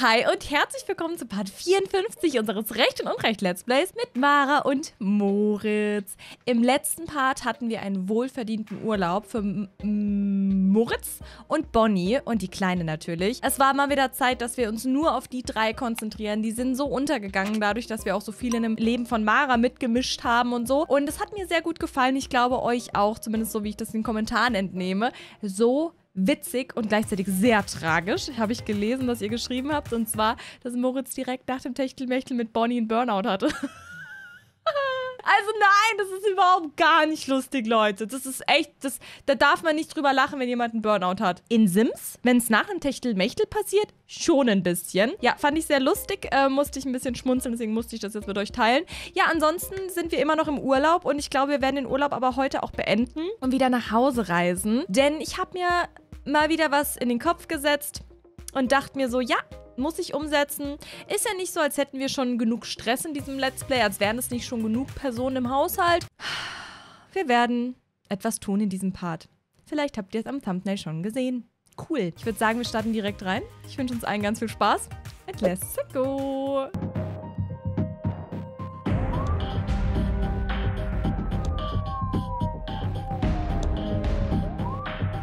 Hi und herzlich willkommen zu Part 54 unseres Recht und Unrecht Let's Plays mit Mara und Moritz. Im letzten Part hatten wir einen wohlverdienten Urlaub für Moritz und Bonnie und die Kleine natürlich. Es war mal wieder Zeit, dass wir uns nur auf die drei konzentrieren. Die sind so untergegangen dadurch, dass wir auch so viel in dem Leben von Mara mitgemischt haben und so. Und es hat mir sehr gut gefallen. Ich glaube euch auch, zumindest so wie ich das in den Kommentaren entnehme. So witzig und gleichzeitig sehr tragisch, habe ich gelesen, was ihr geschrieben habt. Und zwar, dass Moritz direkt nach dem Techtelmechtel mit Bonnie einen Burnout hatte. Also nein, das ist überhaupt gar nicht lustig, Leute. Das ist echt, das, da darf man nicht drüber lachen, wenn jemand einen Burnout hat. In Sims, wenn es nach dem Techtelmechtel passiert, schon ein bisschen. Ja, fand ich sehr lustig, äh, musste ich ein bisschen schmunzeln, deswegen musste ich das jetzt mit euch teilen. Ja, ansonsten sind wir immer noch im Urlaub und ich glaube, wir werden den Urlaub aber heute auch beenden und wieder nach Hause reisen. Denn ich habe mir mal wieder was in den Kopf gesetzt und dachte mir so, ja, muss ich umsetzen. Ist ja nicht so, als hätten wir schon genug Stress in diesem Let's Play, als wären es nicht schon genug Personen im Haushalt. Wir werden etwas tun in diesem Part. Vielleicht habt ihr es am Thumbnail schon gesehen. Cool. Ich würde sagen, wir starten direkt rein. Ich wünsche uns allen ganz viel Spaß. And let's go!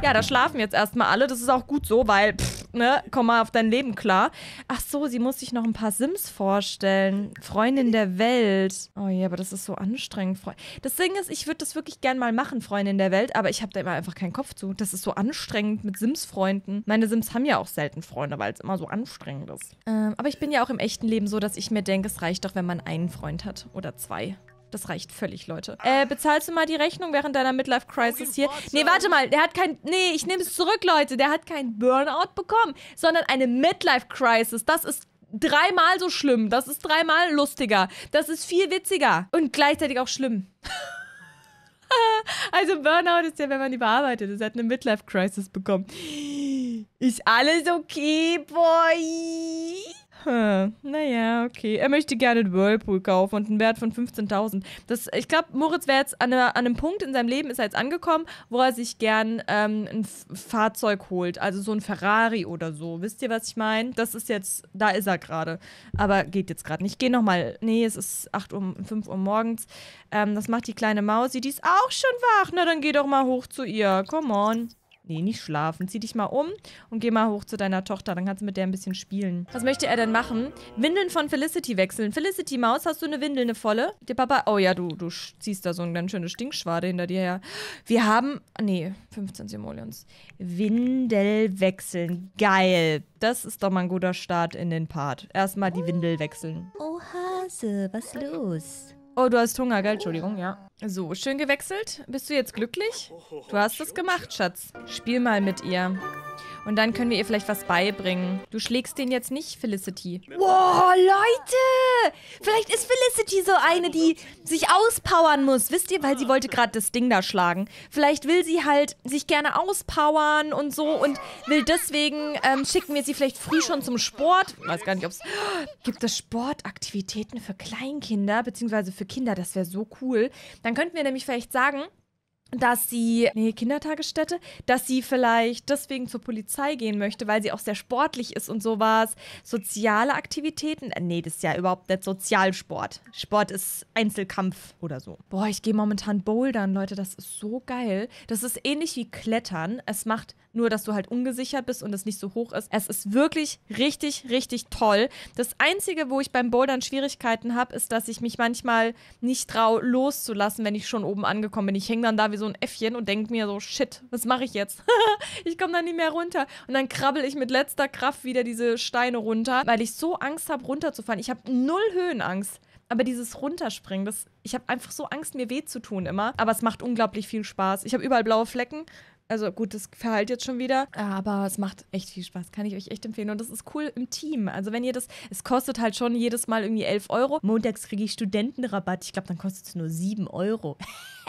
ja, da schlafen jetzt erstmal alle. Das ist auch gut so, weil, pff, ne, komm mal auf dein Leben klar. Ach so, sie muss sich noch ein paar Sims vorstellen. Freundin der Welt. Oh je, aber das ist so anstrengend. Das Ding ist, ich würde das wirklich gern mal machen, Freundin der Welt, aber ich habe da immer einfach keinen Kopf zu. Das ist so anstrengend mit Sims-Freunden. Meine Sims haben ja auch selten Freunde, weil es immer so anstrengend ist. Ähm, aber ich bin ja auch im echten Leben so, dass ich mir denke, es reicht doch, wenn man einen Freund hat oder zwei. Das reicht völlig, Leute. Äh, bezahlst du mal die Rechnung während deiner Midlife-Crisis hier? Nee, warte mal, der hat kein... Nee, ich nehme es zurück, Leute. Der hat kein Burnout bekommen, sondern eine Midlife-Crisis. Das ist dreimal so schlimm. Das ist dreimal lustiger. Das ist viel witziger. Und gleichzeitig auch schlimm. also Burnout ist ja, wenn man überarbeitet ist. Er hat eine Midlife-Crisis bekommen. Ist alles okay, Boy? Hm, naja, okay. Er möchte gerne einen Whirlpool kaufen und einen Wert von 15.000. ich glaube, Moritz wäre jetzt an, einer, an, einem Punkt in seinem Leben, ist er jetzt angekommen, wo er sich gern ähm, ein Fahrzeug holt. Also so ein Ferrari oder so. Wisst ihr, was ich meine? Das ist jetzt, da ist er gerade. Aber geht jetzt gerade nicht. Ich gehe nochmal. Nee, es ist 8 Uhr, 5 Uhr morgens. Ähm, das macht die kleine Mausi. Die ist auch schon wach. Na, dann geh doch mal hoch zu ihr. Come on. Nee, nicht schlafen. Zieh dich mal um und geh mal hoch zu deiner Tochter. Dann kannst du mit der ein bisschen spielen. Was möchte er denn machen? Windeln von Felicity wechseln. Felicity, Maus, hast du eine Windel, eine volle? Der Papa. Oh ja, du, du ziehst da so ein ganz schönes Stinkschwade hinter dir her. Wir haben. Nee, 15 Simoleons. Windel wechseln. Geil. Das ist doch mal ein guter Start in den Part. Erstmal die Windel wechseln. Oh, Hase, was los? Oh, du hast Hunger, gell? Entschuldigung, ja. So, schön gewechselt. Bist du jetzt glücklich? Oh, oh, oh, du hast es gemacht, Schatz. Spiel mal mit ihr. Und dann können wir ihr vielleicht was beibringen. Du schlägst den jetzt nicht, Felicity. Wow, Leute! Vielleicht ist Felicity so eine, die sich auspowern muss. Wisst ihr, weil sie wollte gerade das Ding da schlagen. Vielleicht will sie halt sich gerne auspowern und so und will deswegen, ähm, schicken wir sie vielleicht früh schon zum Sport. weiß gar nicht, ob es... gibt es Sportaktivitäten für Kleinkinder, beziehungsweise für Kinder? Das wäre so cool. Dann könnten wir nämlich vielleicht sagen, dass sie, nee, Kindertagesstätte, dass sie vielleicht deswegen zur Polizei gehen möchte, weil sie auch sehr sportlich ist und sowas. Soziale Aktivitäten, äh, nee, das ist ja überhaupt nicht Sozialsport. Sport ist Einzelkampf oder so. Boah, ich gehe momentan bouldern, Leute, das ist so geil. Das ist ähnlich wie Klettern. Es macht nur dass du halt ungesichert bist und es nicht so hoch ist. Es ist wirklich richtig, richtig toll. Das Einzige, wo ich beim Bouldern Schwierigkeiten habe, ist, dass ich mich manchmal nicht traue, loszulassen, wenn ich schon oben angekommen bin. Ich hänge dann da wie so ein Äffchen und denke mir so, shit, was mache ich jetzt? ich komme da nie mehr runter. Und dann krabbel ich mit letzter Kraft wieder diese Steine runter, weil ich so Angst habe, runterzufallen. Ich habe null Höhenangst. Aber dieses Runterspringen, das, ich habe einfach so Angst, mir weh zu tun immer. Aber es macht unglaublich viel Spaß. Ich habe überall blaue Flecken, also gut, das verhält jetzt schon wieder, aber es macht echt viel Spaß, kann ich euch echt empfehlen. Und das ist cool im Team. Also wenn ihr das, es kostet halt schon jedes Mal irgendwie 11 Euro. Montags kriege ich Studentenrabatt. Ich glaube, dann kostet es nur 7 Euro.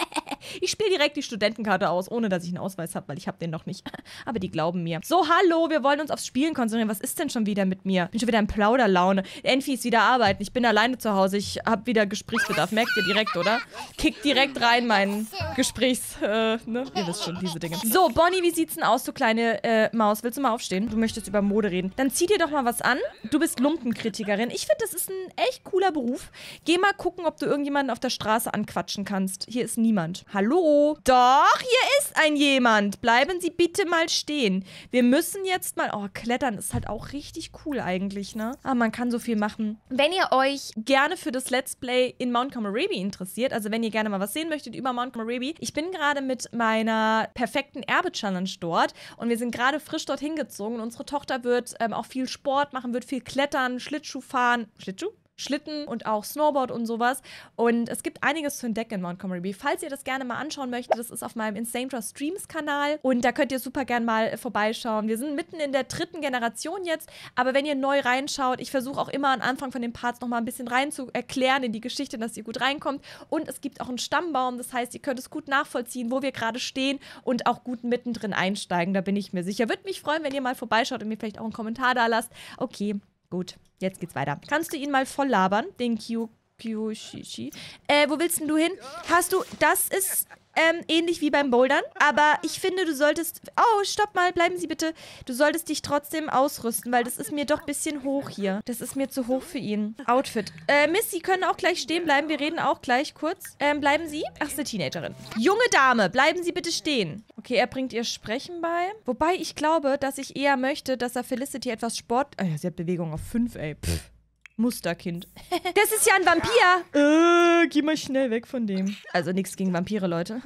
ich spiele direkt die Studentenkarte aus, ohne dass ich einen Ausweis habe, weil ich habe den noch nicht. aber die glauben mir. So, hallo, wir wollen uns aufs Spielen konzentrieren. Was ist denn schon wieder mit mir? Bin schon wieder in Plauderlaune. Enfi ist wieder arbeiten. Ich bin alleine zu Hause. Ich habe wieder Gesprächsbedarf. Merkt ihr direkt, oder? Kickt direkt rein meinen Gesprächs... Äh, ne? Ihr wisst schon, diese Dinge. So, Bonnie, wie sieht's denn aus, du kleine äh, Maus? Willst du mal aufstehen? Du möchtest über Mode reden. Dann zieh dir doch mal was an. Du bist Lumpenkritikerin. Ich finde, das ist ein echt cooler Beruf. Geh mal gucken, ob du irgendjemanden auf der Straße anquatschen kannst. Hier ist niemand. Hallo? Doch, hier ist ein jemand. Bleiben Sie bitte mal stehen. Wir müssen jetzt mal... Oh, Klettern ist halt auch richtig cool eigentlich, ne? Aber ah, man kann so viel machen. Wenn ihr euch gerne für das Let's Play in Mount Camarabi interessiert, also wenn ihr gerne mal was sehen möchtet über Mount Camarabi, ich bin gerade mit meiner perfekten perfekten Erbe-Challenge dort. Und wir sind gerade frisch dorthin gezogen. Unsere Tochter wird ähm, auch viel Sport machen, wird viel klettern, Schlittschuh fahren. Schlittschuh? Schlitten und auch Snowboard und sowas. Und es gibt einiges zu entdecken in Montgomery Bee. Falls ihr das gerne mal anschauen möchtet, das ist auf meinem Insane Trust Streams Kanal und da könnt ihr super gerne mal vorbeischauen. Wir sind mitten in der dritten Generation jetzt, aber wenn ihr neu reinschaut, ich versuche auch immer am Anfang von den Parts nochmal ein bisschen rein zu erklären in die Geschichte, dass ihr gut reinkommt. Und es gibt auch einen Stammbaum, das heißt, ihr könnt es gut nachvollziehen, wo wir gerade stehen und auch gut mittendrin einsteigen, da bin ich mir sicher. Würde mich freuen, wenn ihr mal vorbeischaut und mir vielleicht auch einen Kommentar da lasst. Okay, Gut, jetzt geht's weiter. Kannst du ihn mal voll labern, den Q Pyoshishi. Äh, wo willst denn du hin? Hast du. Das ist ähm, ähnlich wie beim Bouldern. Aber ich finde, du solltest. Oh, stopp mal, bleiben Sie bitte. Du solltest dich trotzdem ausrüsten, weil das ist mir doch ein bisschen hoch hier. Das ist mir zu hoch für ihn. Outfit. Äh, Miss, Sie können auch gleich stehen bleiben. Wir reden auch gleich kurz. Ähm, bleiben Sie. Ach, ist eine Teenagerin. Junge Dame, bleiben Sie bitte stehen. Okay, er bringt ihr Sprechen bei. Wobei ich glaube, dass ich eher möchte, dass er Felicity etwas Sport. Oh äh, ja, sie hat Bewegung auf 5, ey. Pff. Musterkind. Das ist ja ein Vampir! Äh, geh mal schnell weg von dem. Also nichts gegen Vampire, Leute.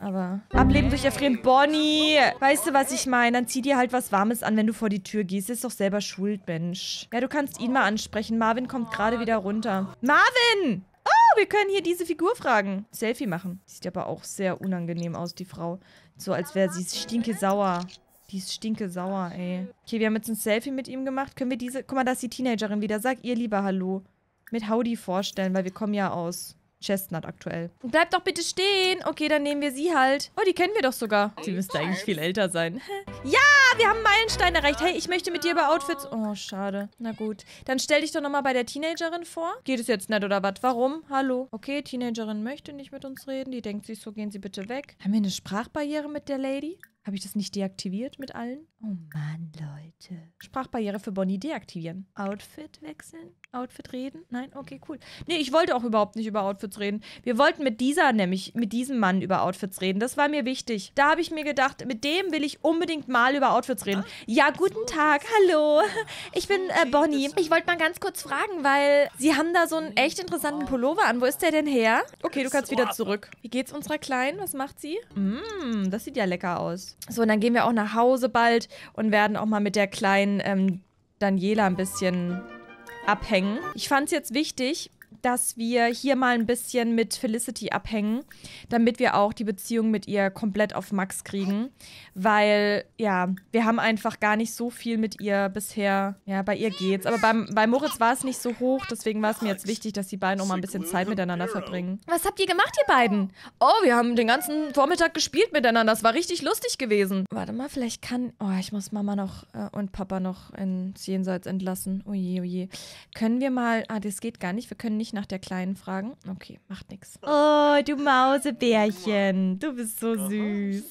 Aber Ableben durch Erfrieren. Bonnie! Weißt du, was ich meine? Dann zieh dir halt was Warmes an, wenn du vor die Tür gehst. Ist doch selber schuld, Mensch. Ja, du kannst ihn mal ansprechen. Marvin kommt gerade wieder runter. Marvin! Oh, wir können hier diese Figur fragen. Selfie machen. Sieht aber auch sehr unangenehm aus, die Frau. So, als wäre sie stinke sauer. Die ist stinke sauer, ey. Okay, wir haben jetzt ein Selfie mit ihm gemacht. Können wir diese... Guck mal, da ist die Teenagerin wieder. Sag ihr lieber Hallo. Mit Howdy vorstellen, weil wir kommen ja aus Chestnut aktuell. Bleib doch bitte stehen. Okay, dann nehmen wir sie halt. Oh, die kennen wir doch sogar. Sie müsste eigentlich viel älter sein. Ja, wir haben Meilenstein erreicht. Hey, ich möchte mit dir über Outfits... Oh, schade. Na gut. Dann stell dich doch nochmal bei der Teenagerin vor. Geht es jetzt nicht oder was? Warum? Hallo? Okay, Teenagerin möchte nicht mit uns reden. Die denkt sich so, gehen Sie bitte weg. Haben wir eine Sprachbarriere mit der Lady? Habe ich das nicht deaktiviert mit allen? Oh Mann, Leute. Sprachbarriere für Bonnie deaktivieren. Outfit wechseln? Outfit reden? Nein? Okay, cool. Nee, ich wollte auch überhaupt nicht über Outfits reden. Wir wollten mit dieser, nämlich mit diesem Mann über Outfits reden. Das war mir wichtig. Da habe ich mir gedacht, mit dem will ich unbedingt mal über Outfits reden. Ja, guten Tag. Hallo. Ich bin äh, Bonnie. Ich wollte mal ganz kurz fragen, weil Sie haben da so einen echt interessanten oh. Pullover an. Wo ist der denn her? Okay, du kannst wieder zurück. Wie geht's unserer Kleinen? Was macht sie? Mmm, das sieht ja lecker aus. So, und dann gehen wir auch nach Hause bald und werden auch mal mit der kleinen ähm, Daniela ein bisschen abhängen. Ich fand es jetzt wichtig, dass wir hier mal ein bisschen mit Felicity abhängen, damit wir auch die Beziehung mit ihr komplett auf Max kriegen. Weil, ja, wir haben einfach gar nicht so viel mit ihr bisher. Ja, bei ihr geht's. Aber beim, bei Moritz war es nicht so hoch, deswegen war es mir jetzt wichtig, dass die beiden auch mal ein bisschen Zeit miteinander verbringen. Was habt ihr gemacht, ihr beiden? Oh, wir haben den ganzen Vormittag gespielt miteinander. Das war richtig lustig gewesen. Warte mal, vielleicht kann... Oh, ich muss Mama noch äh, und Papa noch ins Jenseits entlassen. Oje, oje. Können wir mal... Ah, das geht gar nicht. Wir können nicht nicht nach der Kleinen fragen. Okay, macht nichts. Oh, du Mausebärchen. Du bist so süß.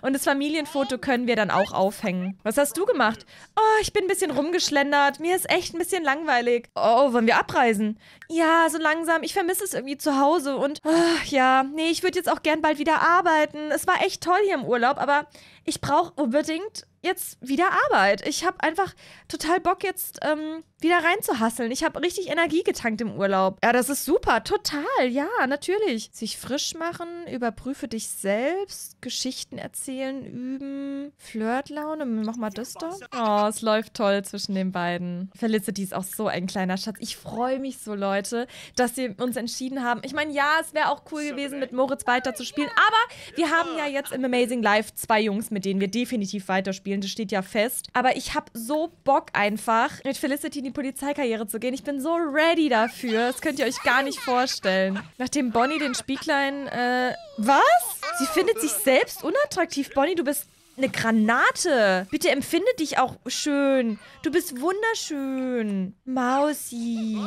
Und das Familienfoto können wir dann auch aufhängen. Was hast du gemacht? Oh, ich bin ein bisschen rumgeschlendert. Mir ist echt ein bisschen langweilig. Oh, wollen wir abreisen? Ja, so langsam. Ich vermisse es irgendwie zu Hause. Und oh, ja, nee, ich würde jetzt auch gern bald wieder arbeiten. Es war echt toll hier im Urlaub, aber ich brauche unbedingt jetzt wieder Arbeit. Ich habe einfach total Bock, jetzt ähm, wieder reinzuhasseln. Ich habe richtig Energie getankt im Urlaub. Ja, das ist super. Total. Ja, natürlich. Sich frisch machen, überprüfe dich selbst, Geschichten erzählen, üben, Flirtlaune. Mach mal das doch. Oh, es läuft toll zwischen den beiden. Felicity ist auch so ein kleiner Schatz. Ich freue mich so, Leute, dass wir uns entschieden haben. Ich meine, ja, es wäre auch cool gewesen, mit Moritz weiterzuspielen. Aber wir haben ja jetzt im Amazing Life zwei Jungs, mit denen wir definitiv weiterspielen spielen. Das steht ja fest. Aber ich habe so Bock einfach, mit Felicity in die Polizeikarriere zu gehen. Ich bin so ready dafür. Das könnt ihr euch gar nicht vorstellen. Nachdem Bonnie den Spieglein... Äh, was? Sie findet sich selbst unattraktiv. Bonnie, du bist eine Granate. Bitte empfinde dich auch schön. Du bist wunderschön. Mausi.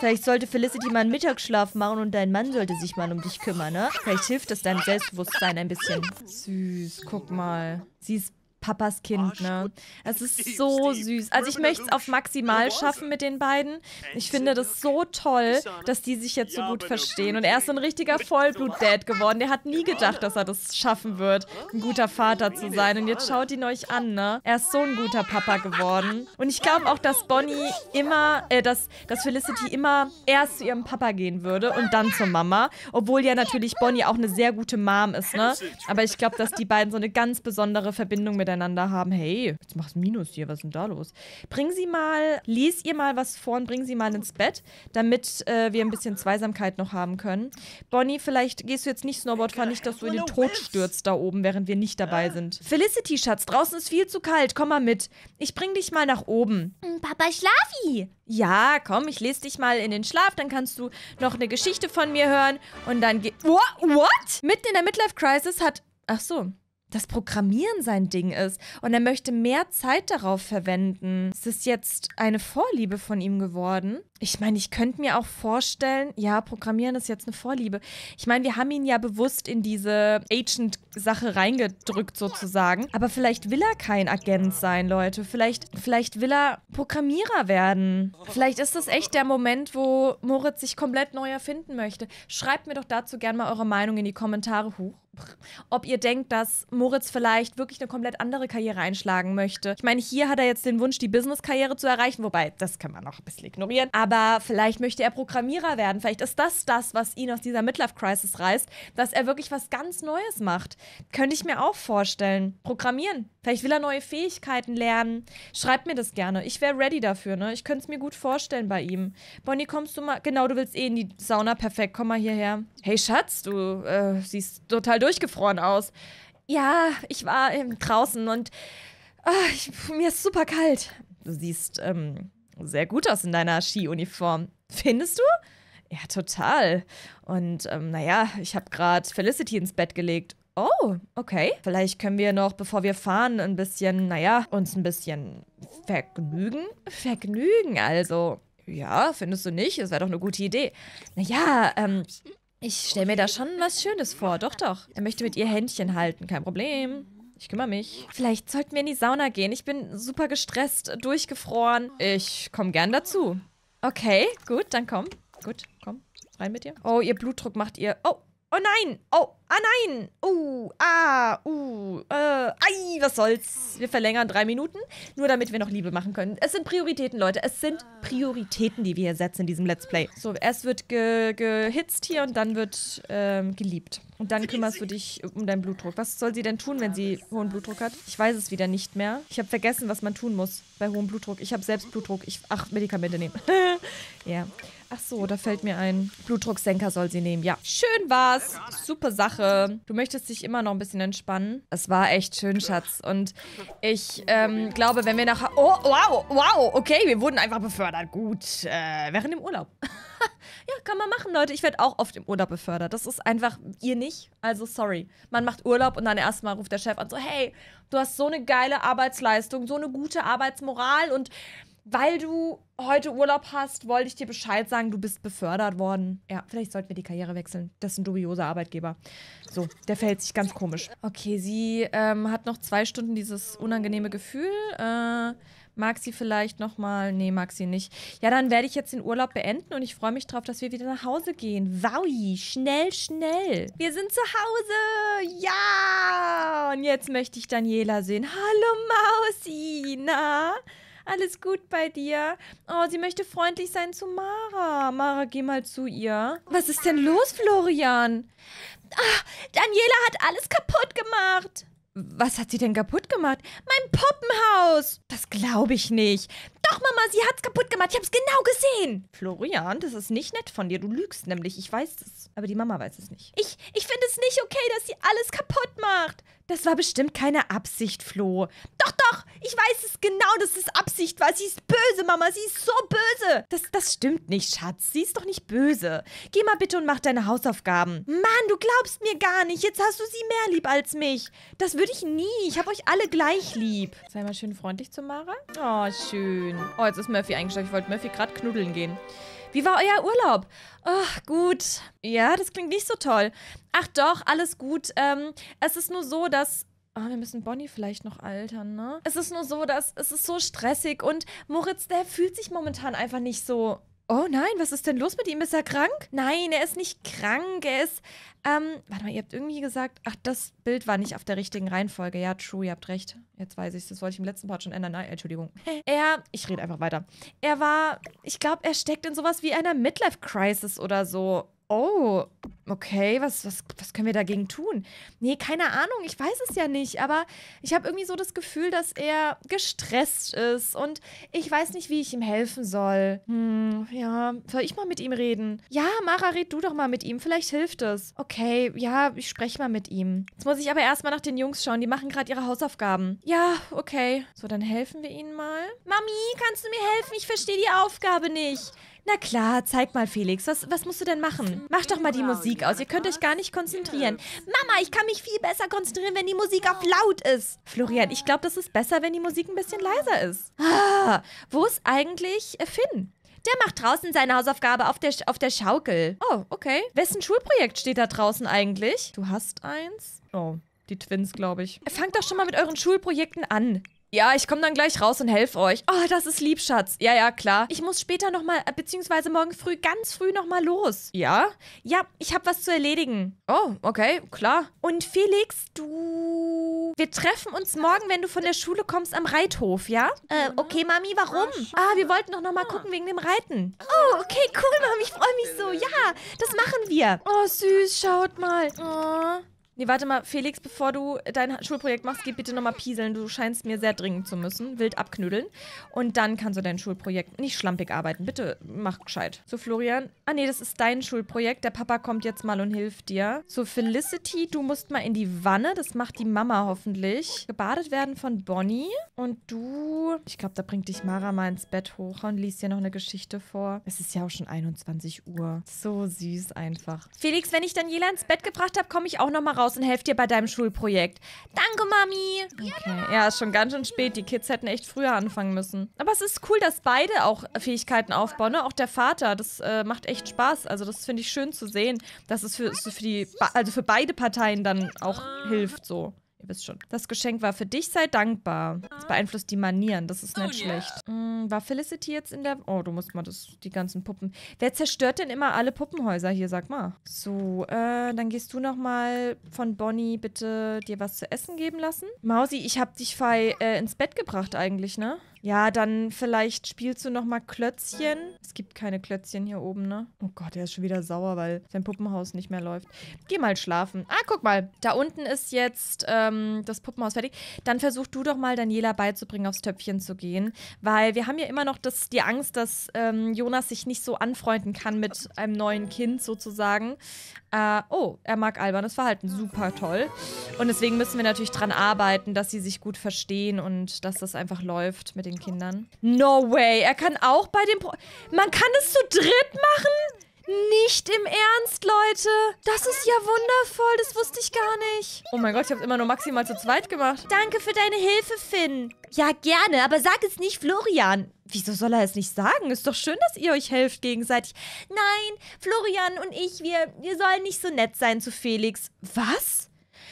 Vielleicht sollte Felicity mal einen Mittagsschlaf machen und dein Mann sollte sich mal um dich kümmern, ne? Vielleicht hilft das deinem Selbstbewusstsein ein bisschen. Süß, guck mal. Sie ist Papas Kind, ne? Es ist so süß. Also ich möchte es auf maximal schaffen mit den beiden. Ich finde das so toll, dass die sich jetzt so gut verstehen. Und er ist so ein richtiger Vollblut-Dad geworden. Der hat nie gedacht, dass er das schaffen wird, ein guter Vater zu sein. Und jetzt schaut ihn euch an, ne? Er ist so ein guter Papa geworden. Und ich glaube auch, dass Bonnie immer, äh, dass, dass Felicity immer erst zu ihrem Papa gehen würde und dann zur Mama. Obwohl ja natürlich Bonnie auch eine sehr gute Mom ist, ne? Aber ich glaube, dass die beiden so eine ganz besondere Verbindung miteinander miteinander haben. Hey, jetzt machst du Minus hier, was ist denn da los? Bringen Sie mal, lies ihr mal was vor und bringen Sie mal ins Bett, damit äh, wir ein bisschen Zweisamkeit noch haben können. Bonnie, vielleicht gehst du jetzt nicht Snowboard fahren, nicht, dass du in den Tod stürzt da oben, während wir nicht dabei sind. Felicity, Schatz, draußen ist viel zu kalt, komm mal mit. Ich bring dich mal nach oben. Mm, Papa Schlafi. Ja, komm, ich lese dich mal in den Schlaf, dann kannst du noch eine Geschichte von mir hören und dann geht... What? What? Mitten in der Midlife-Crisis hat... Ach so, dass Programmieren sein Ding ist und er möchte mehr Zeit darauf verwenden. Ist es jetzt eine Vorliebe von ihm geworden? ich meine, ich könnte mir auch vorstellen, ja, Programmieren ist jetzt eine Vorliebe. Ich meine, wir haben ihn ja bewusst in diese Agent-Sache reingedrückt sozusagen. Aber vielleicht will er kein Agent sein, Leute. Vielleicht, vielleicht will er Programmierer werden. Vielleicht ist das echt der Moment, wo Moritz sich komplett neu erfinden möchte. Schreibt mir doch dazu gerne mal eure Meinung in die Kommentare hoch ob ihr denkt, dass Moritz vielleicht wirklich eine komplett andere Karriere einschlagen möchte. Ich meine, hier hat er jetzt den Wunsch, die Business-Karriere zu erreichen, wobei das kann man noch ein bisschen ignorieren. Aber aber vielleicht möchte er Programmierer werden. Vielleicht ist das das, was ihn aus dieser Midlife-Crisis reißt, dass er wirklich was ganz Neues macht. Könnte ich mir auch vorstellen. Programmieren. Vielleicht will er neue Fähigkeiten lernen. Schreibt mir das gerne. Ich wäre ready dafür, ne? Ich könnte es mir gut vorstellen bei ihm. Bonnie, kommst du mal? Genau, du willst eh in die Sauna. Perfekt, komm mal hierher. Hey Schatz, du äh, siehst total durchgefroren aus. Ja, ich war draußen und ach, ich, mir ist super kalt. Du siehst ähm, sehr gut aus in deiner Skiuniform. Findest du? Ja, total. Und ähm, naja, ich habe gerade Felicity ins Bett gelegt. Oh, okay. Vielleicht können wir noch, bevor wir fahren, ein bisschen, naja, uns ein bisschen vergnügen. Vergnügen also. Ja, findest du nicht? Das wäre doch eine gute Idee. Naja, ähm, ich stelle mir da schon was Schönes vor. Doch, doch. Er möchte mit ihr Händchen halten, kein Problem. Ich kümmere mich. Vielleicht sollten wir in die Sauna gehen. Ich bin super gestresst, durchgefroren. Ich komme gern dazu. Okay, gut, dann komm. Gut, komm. Rein mit dir. Oh, ihr Blutdruck macht ihr... Oh, Oh nein! Oh, ah nein! Uh, ah, uh, äh, ai, was soll's. Wir verlängern drei Minuten, nur damit wir noch Liebe machen können. Es sind Prioritäten, Leute. Es sind Prioritäten, die wir hier setzen in diesem Let's Play. So, erst wird ge gehitzt hier und dann wird ähm, geliebt. Und dann kümmerst du dich um deinen Blutdruck. Was soll sie denn tun, wenn sie hohen Blutdruck hat? Ich weiß es wieder nicht mehr. Ich habe vergessen, was man tun muss bei hohem Blutdruck. Ich habe selbst Blutdruck. Ich, ach, Medikamente nehmen. Ja. yeah. Ach so, da fällt mir ein. Blutdrucksenker soll sie nehmen, ja. Schön war's. Super Sache. Du möchtest dich immer noch ein bisschen entspannen. Es war echt schön, Schatz. Und ich ähm, glaube, wenn wir nach... Oh, wow, wow. Okay, wir wurden einfach befördert. Gut. Äh, während dem Urlaub. ja, kann man machen, Leute. Ich werde auch oft im Urlaub befördert. Das ist einfach ihr nicht. Also sorry. Man macht Urlaub und dann erstmal ruft der Chef an so, hey, du hast so eine geile Arbeitsleistung, so eine gute Arbeitsmoral und weil du heute Urlaub hast, wollte ich dir Bescheid sagen, du bist befördert worden. Ja, vielleicht sollten wir die Karriere wechseln. Das ist ein dubioser Arbeitgeber. So, der verhält sich ganz komisch. Okay, sie ähm, hat noch zwei Stunden dieses unangenehme Gefühl. Äh, mag sie vielleicht nochmal? Nee, mag sie nicht. Ja, dann werde ich jetzt den Urlaub beenden und ich freue mich drauf, dass wir wieder nach Hause gehen. Waui, schnell, schnell. Wir sind zu Hause. Ja! Und jetzt möchte ich Daniela sehen. Hallo Mausi, na? Alles gut bei dir? Oh, sie möchte freundlich sein zu Mara. Mara, geh mal zu ihr. Was ist denn los, Florian? Ah, Daniela hat alles kaputt gemacht. Was hat sie denn kaputt gemacht? Mein Puppenhaus! Das glaube ich nicht. Doch, Mama, sie hat's kaputt gemacht. Ich habe es genau gesehen. Florian, das ist nicht nett von dir. Du lügst nämlich. Ich weiß es. Aber die Mama weiß es nicht. Ich, ich finde es nicht okay, dass sie alles kaputt macht. Das war bestimmt keine Absicht, Flo. Doch, doch. Ich weiß es genau, dass es Absicht war. Sie ist böse, Mama. Sie ist so böse. Das, das stimmt nicht, Schatz. Sie ist doch nicht böse. Geh mal bitte und mach deine Hausaufgaben. Mann, du glaubst mir gar nicht. Jetzt hast du sie mehr lieb als mich. Das würde würde ich nie. Ich habe euch alle gleich lieb. Sei mal schön freundlich zu Mara. Oh, schön. Oh, jetzt ist Murphy eingeschlafen. Ich wollte Murphy gerade knuddeln gehen. Wie war euer Urlaub? Ach, oh, gut. Ja, das klingt nicht so toll. Ach doch, alles gut. Ähm, es ist nur so, dass oh, wir müssen Bonnie vielleicht noch altern, ne? Es ist nur so, dass es ist so stressig und Moritz, der fühlt sich momentan einfach nicht so Oh nein, was ist denn los mit ihm? Ist er krank? Nein, er ist nicht krank. Er ist. Ähm, warte mal, ihr habt irgendwie gesagt, ach, das Bild war nicht auf der richtigen Reihenfolge. Ja, true, ihr habt recht. Jetzt weiß ich das wollte ich im letzten Part schon ändern. Nein, Entschuldigung. Er, ich rede einfach weiter. Er war, ich glaube, er steckt in sowas wie einer Midlife-Crisis oder so. Oh, okay, was, was, was können wir dagegen tun? Nee, keine Ahnung, ich weiß es ja nicht, aber ich habe irgendwie so das Gefühl, dass er gestresst ist und ich weiß nicht, wie ich ihm helfen soll. Hm, ja, soll ich mal mit ihm reden? Ja, Mara, red du doch mal mit ihm, vielleicht hilft es. Okay, ja, ich spreche mal mit ihm. Jetzt muss ich aber erstmal nach den Jungs schauen, die machen gerade ihre Hausaufgaben. Ja, okay. So, dann helfen wir ihnen mal. Mami, kannst du mir helfen? Ich verstehe die Aufgabe nicht. Na klar, zeig mal, Felix. Was, was musst du denn machen? Mach doch mal die Musik aus. Ihr könnt euch gar nicht konzentrieren. Mama, ich kann mich viel besser konzentrieren, wenn die Musik auf laut ist. Florian, ich glaube, das ist besser, wenn die Musik ein bisschen leiser ist. Ah, wo ist eigentlich äh, Finn? Der macht draußen seine Hausaufgabe auf der, auf der Schaukel. Oh, okay. Wessen Schulprojekt steht da draußen eigentlich? Du hast eins? Oh, die Twins, glaube ich. Fangt doch schon mal mit euren Schulprojekten an. Ja, ich komme dann gleich raus und helfe euch. Oh, das ist lieb, Schatz. Ja, ja, klar. Ich muss später nochmal, äh, beziehungsweise morgen früh, ganz früh nochmal los. Ja? Ja, ich habe was zu erledigen. Oh, okay, klar. Und Felix, du... Wir treffen uns morgen, wenn du von der Schule kommst, am Reithof, ja? Äh, okay, Mami, warum? Ah, ah wir wollten doch nochmal gucken wegen dem Reiten. Oh, okay, cool, Mami, ich freue mich so. Ja, das machen wir. Oh, süß, schaut mal. Oh. Nee, warte mal, Felix, bevor du dein Schulprojekt machst, geh bitte nochmal pieseln. Du scheinst mir sehr dringend zu müssen. Wild abknüdeln. Und dann kannst du dein Schulprojekt nicht schlampig arbeiten. Bitte mach gescheit. So, Florian. Ah, nee, das ist dein Schulprojekt. Der Papa kommt jetzt mal und hilft dir. So, Felicity, du musst mal in die Wanne. Das macht die Mama hoffentlich. Gebadet werden von Bonnie. Und du. Ich glaube, da bringt dich Mara mal ins Bett hoch und liest dir noch eine Geschichte vor. Es ist ja auch schon 21 Uhr. So süß einfach. Felix, wenn ich Daniela ins Bett gebracht habe, komme ich auch nochmal raus raus und helfe dir bei deinem Schulprojekt. Danke, Mami. Okay. Ja, ist schon ganz schön spät. Die Kids hätten echt früher anfangen müssen. Aber es ist cool, dass beide auch Fähigkeiten aufbauen. Ne? Auch der Vater. Das äh, macht echt Spaß. Also das finde ich schön zu sehen, dass es für, für, die, also für beide Parteien dann auch hilft so. Ihr wisst schon. Das Geschenk war für dich, sei dankbar. Das beeinflusst die Manieren, das ist nicht oh, schlecht. Yeah. Hm, mm, war Felicity jetzt in der... Oh, du musst mal das, die ganzen Puppen... Wer zerstört denn immer alle Puppenhäuser hier, sag mal? So, äh, dann gehst du nochmal von Bonnie bitte dir was zu essen geben lassen. Mausi, ich hab dich fei äh, ins Bett gebracht eigentlich, ne? Ja, dann vielleicht spielst du nochmal Klötzchen. Es gibt keine Klötzchen hier oben, ne? Oh Gott, er ist schon wieder sauer, weil sein Puppenhaus nicht mehr läuft. Geh mal schlafen. Ah, guck mal. Da unten ist jetzt ähm, das Puppenhaus fertig. Dann versuch du doch mal, Daniela beizubringen, aufs Töpfchen zu gehen. Weil wir haben ja immer noch das, die Angst, dass ähm, Jonas sich nicht so anfreunden kann mit einem neuen Kind sozusagen. Äh, oh, er mag albernes Verhalten. Super toll. Und deswegen müssen wir natürlich dran arbeiten, dass sie sich gut verstehen und dass das einfach läuft mit den Kindern. No way. Er kann auch bei dem... Pro Man kann es zu dritt machen? Nicht im Ernst, Leute. Das ist ja wundervoll. Das wusste ich gar nicht. Oh mein Gott, ich habe immer nur maximal zu zweit gemacht. Danke für deine Hilfe, Finn. Ja, gerne, aber sag es nicht Florian. Wieso soll er es nicht sagen? Ist doch schön, dass ihr euch helft gegenseitig. Nein, Florian und ich, wir, wir sollen nicht so nett sein zu Felix. Was?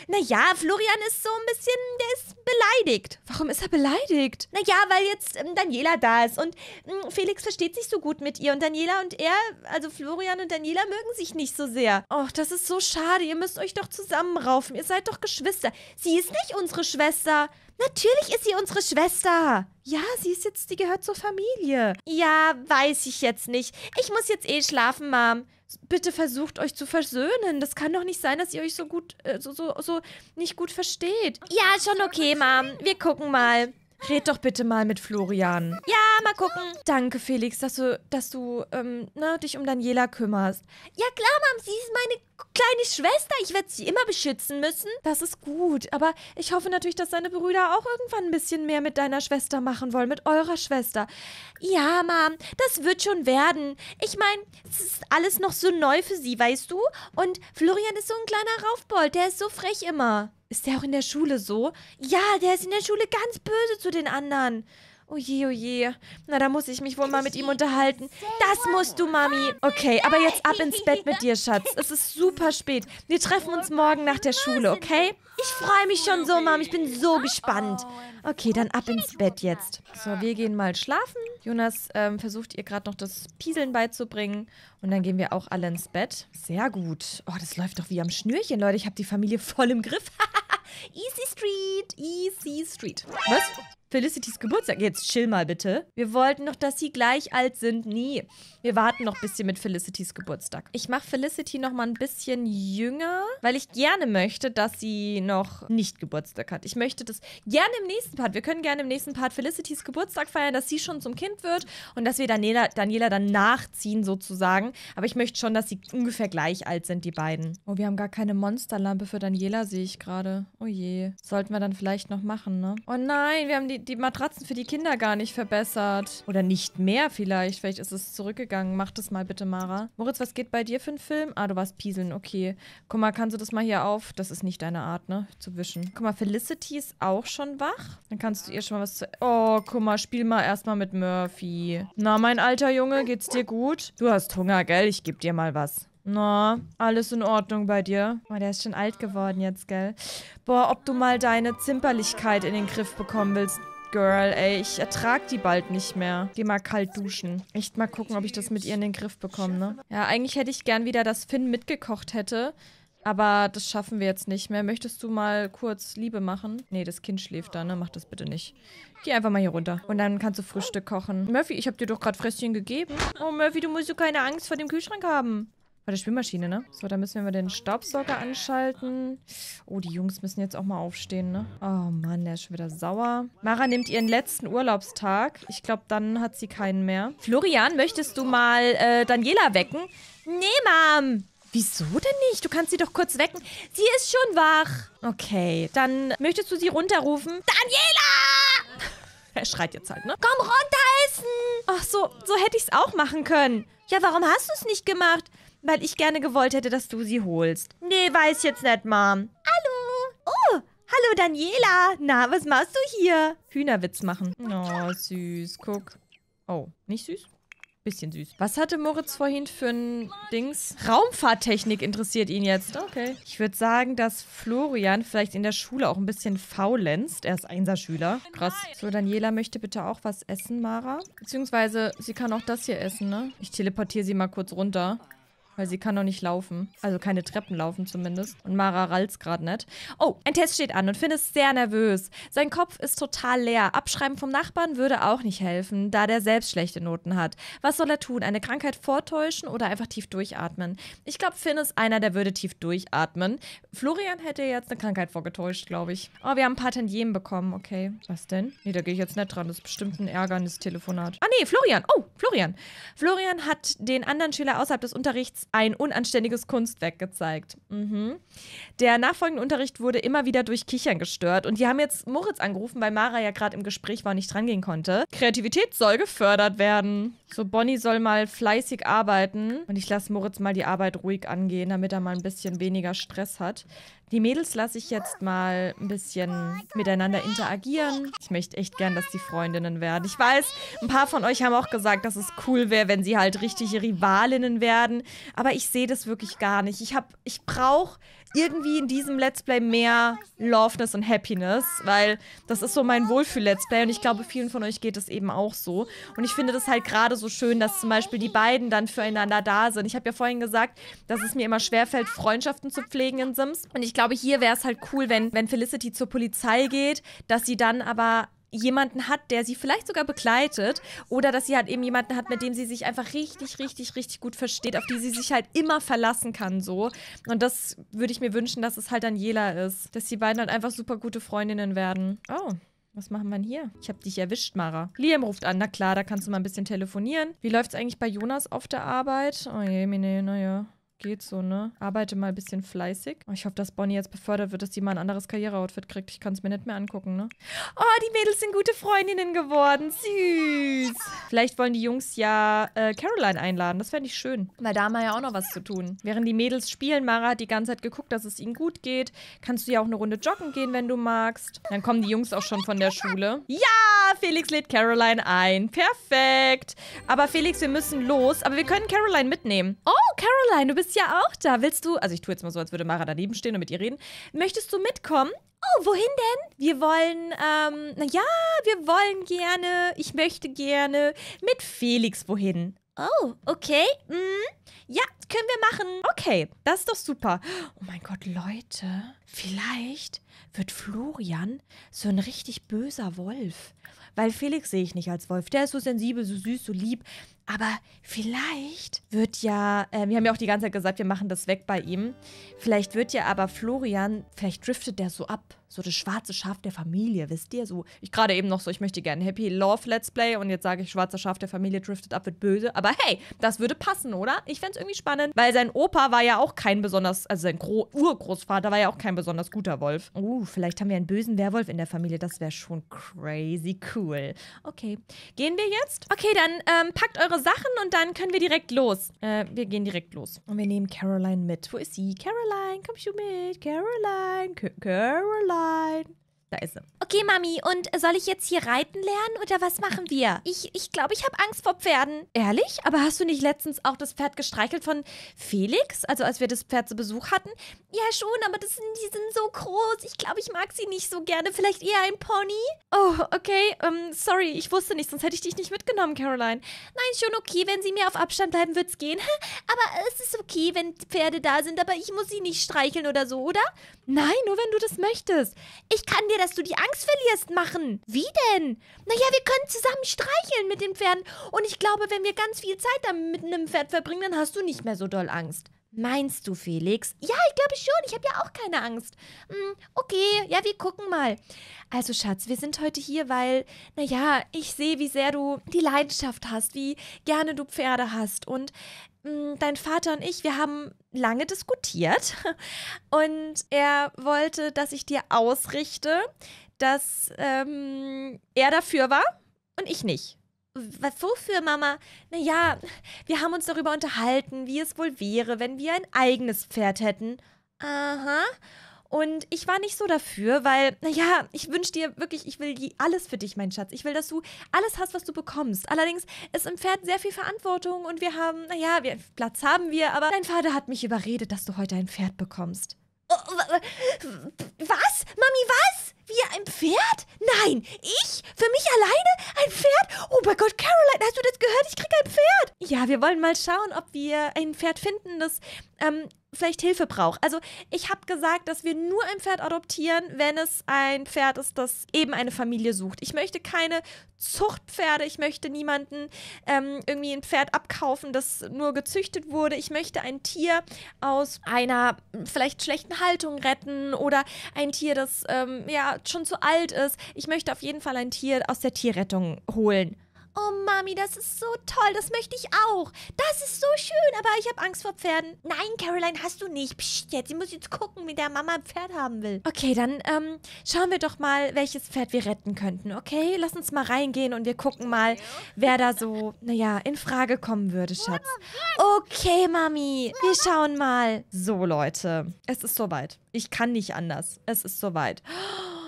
Naja, Florian ist so ein bisschen, der ist beleidigt. Warum ist er beleidigt? Naja, weil jetzt ähm, Daniela da ist und ähm, Felix versteht sich so gut mit ihr und Daniela und er, also Florian und Daniela mögen sich nicht so sehr. Och, das ist so schade, ihr müsst euch doch zusammenraufen, ihr seid doch Geschwister. Sie ist nicht unsere Schwester. Natürlich ist sie unsere Schwester. Ja, sie ist jetzt, die gehört zur Familie. Ja, weiß ich jetzt nicht. Ich muss jetzt eh schlafen, Mom. Bitte versucht euch zu versöhnen. Das kann doch nicht sein, dass ihr euch so gut, äh, so, so, so nicht gut versteht. Ja, schon okay, Mom. Wir gucken mal. Red doch bitte mal mit Florian. Ja, mal gucken. Danke, Felix, dass du, dass du ähm, ne, dich um Daniela kümmerst. Ja, klar, Mom, sie ist meine kleine Schwester. Ich werde sie immer beschützen müssen. Das ist gut, aber ich hoffe natürlich, dass deine Brüder auch irgendwann ein bisschen mehr mit deiner Schwester machen wollen, mit eurer Schwester. Ja, Mom, das wird schon werden. Ich meine, es ist alles noch so neu für sie, weißt du? Und Florian ist so ein kleiner Raufbold, der ist so frech immer. Ist der auch in der Schule so? Ja, der ist in der Schule ganz böse zu den anderen. Oh je, oh je. Na, da muss ich mich wohl mal mit ihm unterhalten. Das musst du, Mami. Okay, aber jetzt ab ins Bett mit dir, Schatz. Es ist super spät. Wir treffen uns morgen nach der Schule, okay? Ich oh, freue mich schon so, Mami. Ich bin so oh, gespannt. Oh. Okay, dann ab ins Bett jetzt. So, wir gehen mal schlafen. Jonas ähm, versucht ihr gerade noch das Pieseln beizubringen. Und dann gehen wir auch alle ins Bett. Sehr gut. Oh, das läuft doch wie am Schnürchen, Leute. Ich habe die Familie voll im Griff. Haha. Easy Street, Easy Street. Was? Felicities Geburtstag. Jetzt chill mal bitte. Wir wollten noch, dass sie gleich alt sind. Nie. Wir warten noch ein bisschen mit Felicities Geburtstag. Ich mache Felicity noch mal ein bisschen jünger, weil ich gerne möchte, dass sie noch nicht Geburtstag hat. Ich möchte das gerne im nächsten Part. Wir können gerne im nächsten Part Felicities Geburtstag feiern, dass sie schon zum Kind wird und dass wir Daniela, Daniela dann nachziehen sozusagen. Aber ich möchte schon, dass sie ungefähr gleich alt sind, die beiden. Oh, wir haben gar keine Monsterlampe für Daniela, sehe ich gerade. Oh je. Sollten wir dann vielleicht noch machen, ne? Oh nein, wir haben die die, Matratzen für die Kinder gar nicht verbessert. Oder nicht mehr vielleicht. Vielleicht ist es zurückgegangen. Mach das mal bitte, Mara. Moritz, was geht bei dir für einen Film? Ah, du warst pieseln. Okay. Guck mal, kannst du das mal hier auf? Das ist nicht deine Art, ne? Zu wischen. Guck mal, Felicity ist auch schon wach. Dann kannst du ihr schon mal was zu... Oh, guck mal, spiel mal erstmal mit Murphy. Na, mein alter Junge, geht's dir gut? Du hast Hunger, gell? Ich geb dir mal was. Na, alles in Ordnung bei dir? Oh, der ist schon alt geworden jetzt, gell? Boah, ob du mal deine Zimperlichkeit in den Griff bekommen willst. Girl, ey. Ich ertrag die bald nicht mehr. Geh mal kalt duschen. Echt mal gucken, ob ich das mit ihr in den Griff bekomme, ne? Ja, eigentlich hätte ich gern wieder, dass Finn mitgekocht hätte. Aber das schaffen wir jetzt nicht mehr. Möchtest du mal kurz Liebe machen? Nee, das Kind schläft da, ne? Mach das bitte nicht. Geh einfach mal hier runter. Und dann kannst du Frühstück kochen. Murphy, ich habe dir doch gerade Fresschen gegeben. Oh, Murphy, du musst du keine Angst vor dem Kühlschrank haben. Bei der Spülmaschine, ne? So, da müssen wir mal den Staubsauger anschalten. Oh, die Jungs müssen jetzt auch mal aufstehen, ne? Oh Mann, der ist schon wieder sauer. Mara nimmt ihren letzten Urlaubstag. Ich glaube, dann hat sie keinen mehr. Florian, möchtest du mal äh, Daniela wecken? Nee, Mom. Wieso denn nicht? Du kannst sie doch kurz wecken. Sie ist schon wach. Okay, dann möchtest du sie runterrufen? Daniela! Er schreit jetzt halt, ne? Komm runter essen! Ach so, so hätte ich es auch machen können. Ja, warum hast du es nicht gemacht? weil ich gerne gewollt hätte, dass du sie holst. Nee, weiß jetzt nicht, Mom. Hallo. Oh, hallo Daniela. Na, was machst du hier? Hühnerwitz machen. Oh, süß. Guck. Oh, nicht süß? Bisschen süß. Was hatte Moritz vorhin für ein Dings? Raumfahrttechnik interessiert ihn jetzt. Okay. Ich würde sagen, dass Florian vielleicht in der Schule auch ein bisschen faulenzt. Er ist Einserschüler. Krass. So, Daniela möchte bitte auch was essen, Mara. Beziehungsweise, sie kann auch das hier essen, ne? Ich teleportiere sie mal kurz runter. Weil sie kann noch nicht laufen. Also keine Treppen laufen zumindest. Und Mara rallt's gerade nicht. Oh, ein Test steht an und Finn ist sehr nervös. Sein Kopf ist total leer. Abschreiben vom Nachbarn würde auch nicht helfen, da der selbst schlechte Noten hat. Was soll er tun? Eine Krankheit vortäuschen oder einfach tief durchatmen? Ich glaube, Finn ist einer, der würde tief durchatmen. Florian hätte jetzt eine Krankheit vorgetäuscht, glaube ich. Oh, wir haben ein paar Tantiemen bekommen. Okay. Was denn? Nee, da gehe ich jetzt nicht dran. Das ist bestimmt ein ärgernis Telefonat. Ah, nee, Florian. Oh, Florian. Florian hat den anderen Schüler außerhalb des Unterrichts ein unanständiges Kunstwerk gezeigt. Mhm. Der nachfolgende Unterricht wurde immer wieder durch Kichern gestört und die haben jetzt Moritz angerufen, weil Mara ja gerade im Gespräch war und nicht rangehen konnte. Kreativität soll gefördert werden. So, Bonnie soll mal fleißig arbeiten und ich lasse Moritz mal die Arbeit ruhig angehen, damit er mal ein bisschen weniger Stress hat. Die Mädels lasse ich jetzt mal ein bisschen miteinander interagieren. Ich möchte echt gern, dass sie Freundinnen werden. Ich weiß, ein paar von euch haben auch gesagt, dass es cool wäre, wenn sie halt richtige Rivalinnen werden. Aber ich sehe das wirklich gar nicht. Ich, ich brauche irgendwie in diesem Let's Play mehr Loveness und Happiness, weil das ist so mein Wohlfühl-Let's Play und ich glaube, vielen von euch geht es eben auch so. Und ich finde das halt gerade so schön, dass zum Beispiel die beiden dann füreinander da sind. Ich habe ja vorhin gesagt, dass es mir immer schwerfällt, Freundschaften zu pflegen in Sims. Und ich glaube, glaube, hier wäre es halt cool, wenn, wenn Felicity zur Polizei geht, dass sie dann aber jemanden hat, der sie vielleicht sogar begleitet oder dass sie halt eben jemanden hat, mit dem sie sich einfach richtig, richtig, richtig gut versteht, auf die sie sich halt immer verlassen kann so. Und das würde ich mir wünschen, dass es halt Daniela ist. Dass die beiden halt einfach super gute Freundinnen werden. Oh. Was machen wir denn hier? Ich habe dich erwischt, Mara. Liam ruft an. Na klar, da kannst du mal ein bisschen telefonieren. Wie läuft es eigentlich bei Jonas auf der Arbeit? Oh je, meine, naja geht so, ne? Arbeite mal ein bisschen fleißig. Oh, ich hoffe, dass Bonnie jetzt befördert wird, dass sie mal ein anderes Karriereoutfit kriegt. Ich kann es mir nicht mehr angucken, ne? Oh, die Mädels sind gute Freundinnen geworden. Süß. Vielleicht wollen die Jungs ja äh, Caroline einladen. Das fände ich schön. Weil da haben wir ja auch noch was zu tun. Während die Mädels spielen, Mara hat die ganze Zeit geguckt, dass es ihnen gut geht. Kannst du ja auch eine Runde joggen gehen, wenn du magst. Dann kommen die Jungs auch schon von der Schule. Ja! Felix lädt Caroline ein. Perfekt. Aber Felix, wir müssen los. Aber wir können Caroline mitnehmen. Oh, Caroline, du bist ja auch da. Willst du... Also ich tue jetzt mal so, als würde Mara daneben stehen und mit ihr reden. Möchtest du mitkommen? Oh, wohin denn? Wir wollen, ähm, naja, wir wollen gerne, ich möchte gerne mit Felix wohin. Oh, okay. Mm, ja, können wir machen. Okay, das ist doch super. Oh mein Gott, Leute. Vielleicht wird Florian so ein richtig böser Wolf. Weil Felix sehe ich nicht als Wolf. Der ist so sensibel, so süß, so lieb. Aber vielleicht wird ja, äh, wir haben ja auch die ganze Zeit gesagt, wir machen das weg bei ihm. Vielleicht wird ja aber Florian, vielleicht driftet der so ab. So das schwarze Schaf der Familie, wisst ihr? So, ich gerade eben noch so, ich möchte gerne Happy Love Let's Play und jetzt sage ich, schwarze Schaf der Familie driftet ab, wird böse. Aber hey, das würde passen, oder? Ich fände es irgendwie spannend, weil sein Opa war ja auch kein besonders, also sein Gro Urgroßvater war ja auch kein besonders guter Wolf. Uh, vielleicht haben wir einen bösen Werwolf in der Familie. Das wäre schon crazy cool. Okay, gehen wir jetzt? Okay, dann ähm, packt eure eure Sachen und dann können wir direkt los. Äh, wir gehen direkt los. Und wir nehmen Caroline mit. Wo ist sie? Caroline, kommst du mit? Caroline, Caroline. Da ist sie. Okay, Mami, und soll ich jetzt hier reiten lernen oder was machen wir? Ich glaube, ich, glaub, ich habe Angst vor Pferden. Ehrlich? Aber hast du nicht letztens auch das Pferd gestreichelt von Felix? Also als wir das Pferd zu Besuch hatten? Ja, schon, aber das sind, die sind so groß. Ich glaube, ich mag sie nicht so gerne. Vielleicht eher ein Pony? Oh, okay. Um, ähm, sorry, ich wusste nicht, sonst hätte ich dich nicht mitgenommen, Caroline. Nein, schon okay. Wenn sie mir auf Abstand bleiben, wird's gehen. Aber es ist okay, wenn Pferde da sind, aber ich muss sie nicht streicheln oder so, oder? Nein, nur wenn du das möchtest. Ich kann dir dass du die Angst verlierst, machen. Wie denn? Naja, wir können zusammen streicheln mit den Pferden. Und ich glaube, wenn wir ganz viel Zeit damit mit einem Pferd verbringen, dann hast du nicht mehr so doll Angst. Meinst du, Felix? Ja, ich glaube schon. Ich habe ja auch keine Angst. Hm, okay, ja, wir gucken mal. Also, Schatz, wir sind heute hier, weil, naja, ich sehe, wie sehr du die Leidenschaft hast, wie gerne du Pferde hast. Und Mm, dein Vater und ich, wir haben lange diskutiert und er wollte, dass ich dir ausrichte, dass ähm, er dafür war und ich nicht. Was, wofür, Mama? Naja, wir haben uns darüber unterhalten, wie es wohl wäre, wenn wir ein eigenes Pferd hätten. Aha. Und ich war nicht so dafür, weil, naja, ich wünsche dir wirklich, ich will alles für dich, mein Schatz. Ich will, dass du alles hast, was du bekommst. Allerdings, es entfährt sehr viel Verantwortung und wir haben, naja, wir, Platz haben wir, aber dein Vater hat mich überredet, dass du heute ein Pferd bekommst. Oh, oh, was? Mami, was? Wir ein Pferd? Nein, ich? Für mich alleine? Ein Pferd? Oh mein Gott, Caroline, hast du das gehört? Ich krieg ein Pferd. Ja, wir wollen mal schauen, ob wir ein Pferd finden, das ähm, vielleicht Hilfe braucht. Also ich habe gesagt, dass wir nur ein Pferd adoptieren, wenn es ein Pferd ist, das eben eine Familie sucht. Ich möchte keine Zuchtpferde, ich möchte niemanden ähm, irgendwie ein Pferd abkaufen, das nur gezüchtet wurde. Ich möchte ein Tier aus einer vielleicht schlechten Haltung retten oder ein Tier, das ähm, ja schon zu alt ist. Ich möchte auf jeden Fall ein Tier aus der Tierrettung holen. Oh Mami, das ist so toll. Das möchte ich auch. Das ist so schön, aber ich habe Angst vor Pferden. Nein, Caroline, hast du nicht. Psst, jetzt, sie muss jetzt gucken, wie der Mama ein Pferd haben will. Okay, dann ähm, schauen wir doch mal, welches Pferd wir retten könnten. Okay, lass uns mal reingehen und wir gucken mal, wer da so, naja, in Frage kommen würde, Schatz. Okay, Mami, wir schauen mal. So, Leute, es ist soweit. Ich kann nicht anders. Es ist soweit. Oh.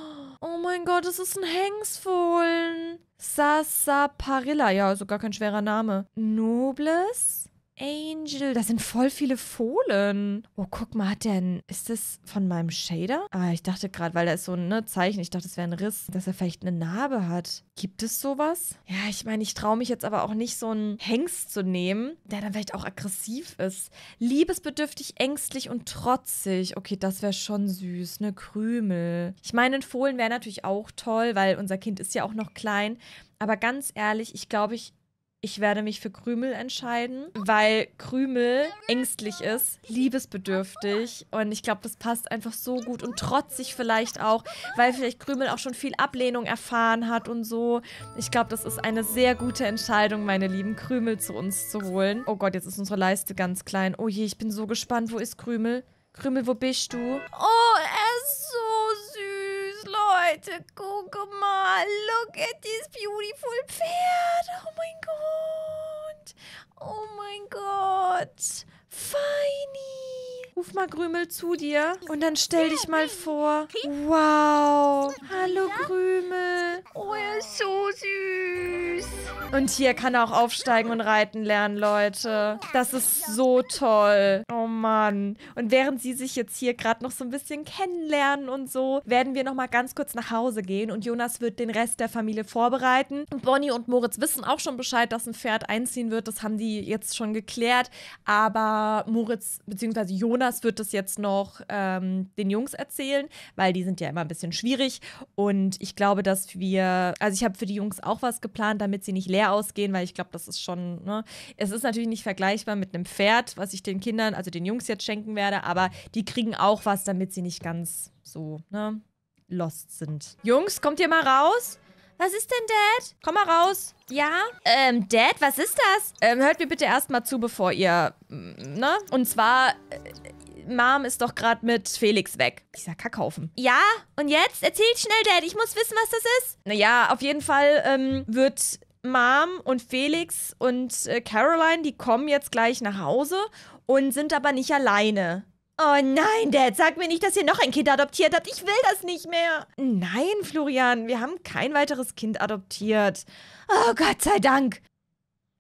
Oh mein Gott, es ist ein Hengstfohlen. Sasaparilla, ja, also gar kein schwerer Name. Nobles? Angel. Da sind voll viele Fohlen. Oh, guck mal, hat der ein, Ist das von meinem Shader? Ah, ich dachte gerade, weil da ist so ein ne, Zeichen. Ich dachte, es wäre ein Riss, dass er vielleicht eine Narbe hat. Gibt es sowas? Ja, ich meine, ich traue mich jetzt aber auch nicht, so einen Hengst zu nehmen, der dann vielleicht auch aggressiv ist. Liebesbedürftig, ängstlich und trotzig. Okay, das wäre schon süß. Ne, Krümel. Ich meine, ein Fohlen wäre natürlich auch toll, weil unser Kind ist ja auch noch klein. Aber ganz ehrlich, ich glaube, ich ich werde mich für Krümel entscheiden, weil Krümel ängstlich ist, liebesbedürftig und ich glaube, das passt einfach so gut und trotzig vielleicht auch, weil vielleicht Krümel auch schon viel Ablehnung erfahren hat und so. Ich glaube, das ist eine sehr gute Entscheidung, meine lieben Krümel zu uns zu holen. Oh Gott, jetzt ist unsere Leiste ganz klein. Oh je, ich bin so gespannt. Wo ist Krümel? Krümel, wo bist du? Oh, er ist so Leute, guck mal. Look at this beautiful Pferd. Oh mein Gott. Oh mein Gott. Feini. Ruf mal Grümel zu dir und dann stell dich mal vor. Hm? Wow. Hallo Grümel. Oh, er ist so süß. Und hier kann er auch aufsteigen und reiten lernen, Leute. Das ist so toll. Oh Oh Mann. Und während sie sich jetzt hier gerade noch so ein bisschen kennenlernen und so, werden wir noch mal ganz kurz nach Hause gehen und Jonas wird den Rest der Familie vorbereiten. Bonnie und Moritz wissen auch schon Bescheid, dass ein Pferd einziehen wird. Das haben die jetzt schon geklärt. Aber Moritz bzw. Jonas wird das jetzt noch ähm, den Jungs erzählen, weil die sind ja immer ein bisschen schwierig. Und ich glaube, dass wir, also ich habe für die Jungs auch was geplant, damit sie nicht leer ausgehen, weil ich glaube, das ist schon, ne? Es ist natürlich nicht vergleichbar mit einem Pferd, was ich den Kindern, also den Jungs jetzt schenken werde, aber die kriegen auch was, damit sie nicht ganz so, ne, lost sind. Jungs, kommt ihr mal raus? Was ist denn, Dad? Komm mal raus. Ja? Ähm, Dad, was ist das? Ähm, hört mir bitte erstmal zu, bevor ihr, mm, ne? Und zwar, äh, Mom ist doch gerade mit Felix weg. Dieser Kackhaufen. Ja? Und jetzt? Erzähl schnell, Dad. Ich muss wissen, was das ist. Naja, auf jeden Fall ähm, wird Mom und Felix und äh, Caroline, die kommen jetzt gleich nach Hause und sind aber nicht alleine. Oh nein, Dad, sag mir nicht, dass ihr noch ein Kind adoptiert habt. Ich will das nicht mehr. Nein, Florian, wir haben kein weiteres Kind adoptiert. Oh Gott sei Dank.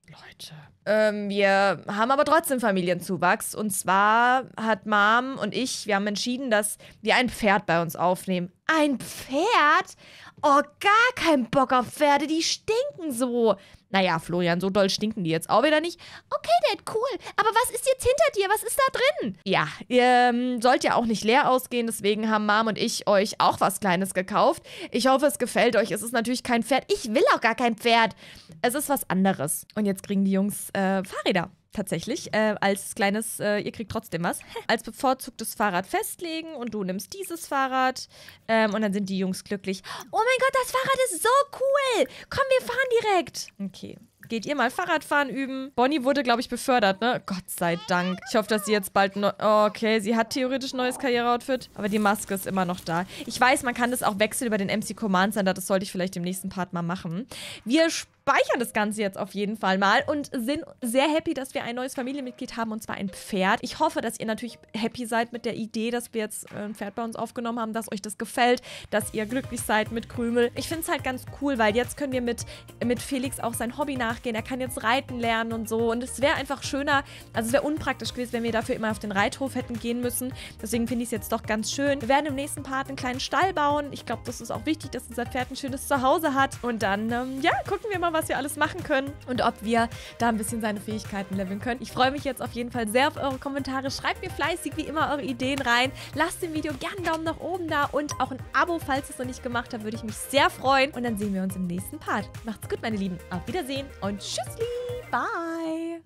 Leute. Ähm, wir haben aber trotzdem Familienzuwachs. Und zwar hat Mom und ich, wir haben entschieden, dass wir ein Pferd bei uns aufnehmen. Ein Pferd? Oh, gar keinen Bock auf Pferde, die stinken so. Naja, Florian, so doll stinken die jetzt auch wieder nicht. Okay, Dad, cool. Aber was ist jetzt hinter dir? Was ist da drin? Ja, ihr ähm, sollt ja auch nicht leer ausgehen. Deswegen haben Mom und ich euch auch was Kleines gekauft. Ich hoffe, es gefällt euch. Es ist natürlich kein Pferd. Ich will auch gar kein Pferd. Es ist was anderes. Und jetzt kriegen die Jungs äh, Fahrräder tatsächlich, äh, als kleines, äh, ihr kriegt trotzdem was, als bevorzugtes Fahrrad festlegen und du nimmst dieses Fahrrad ähm, und dann sind die Jungs glücklich. Oh mein Gott, das Fahrrad ist so cool! Komm, wir fahren direkt! Okay. Geht ihr mal Fahrradfahren üben? Bonnie wurde, glaube ich, befördert, ne? Gott sei Dank. Ich hoffe, dass sie jetzt bald... No oh, okay, sie hat theoretisch ein neues Karriereoutfit, aber die Maske ist immer noch da. Ich weiß, man kann das auch wechseln über den MC Command Center. Das sollte ich vielleicht im nächsten Part mal machen. Wir spielen speichern das Ganze jetzt auf jeden Fall mal und sind sehr happy, dass wir ein neues Familienmitglied haben und zwar ein Pferd. Ich hoffe, dass ihr natürlich happy seid mit der Idee, dass wir jetzt äh, ein Pferd bei uns aufgenommen haben, dass euch das gefällt, dass ihr glücklich seid mit Krümel. Ich finde es halt ganz cool, weil jetzt können wir mit, mit Felix auch sein Hobby nachgehen. Er kann jetzt reiten lernen und so und es wäre einfach schöner, also es wäre unpraktisch gewesen, wenn wir dafür immer auf den Reithof hätten gehen müssen. Deswegen finde ich es jetzt doch ganz schön. Wir werden im nächsten Part einen kleinen Stall bauen. Ich glaube, das ist auch wichtig, dass unser Pferd ein schönes Zuhause hat und dann, ähm, ja, gucken wir mal, was wir alles machen können und ob wir da ein bisschen seine Fähigkeiten leveln können. Ich freue mich jetzt auf jeden Fall sehr auf eure Kommentare. Schreibt mir fleißig wie immer eure Ideen rein. Lasst dem Video gerne einen Daumen nach oben da und auch ein Abo, falls ihr es noch nicht gemacht habt, würde ich mich sehr freuen. Und dann sehen wir uns im nächsten Part. Macht's gut, meine Lieben. Auf Wiedersehen und tschüssli. Bye.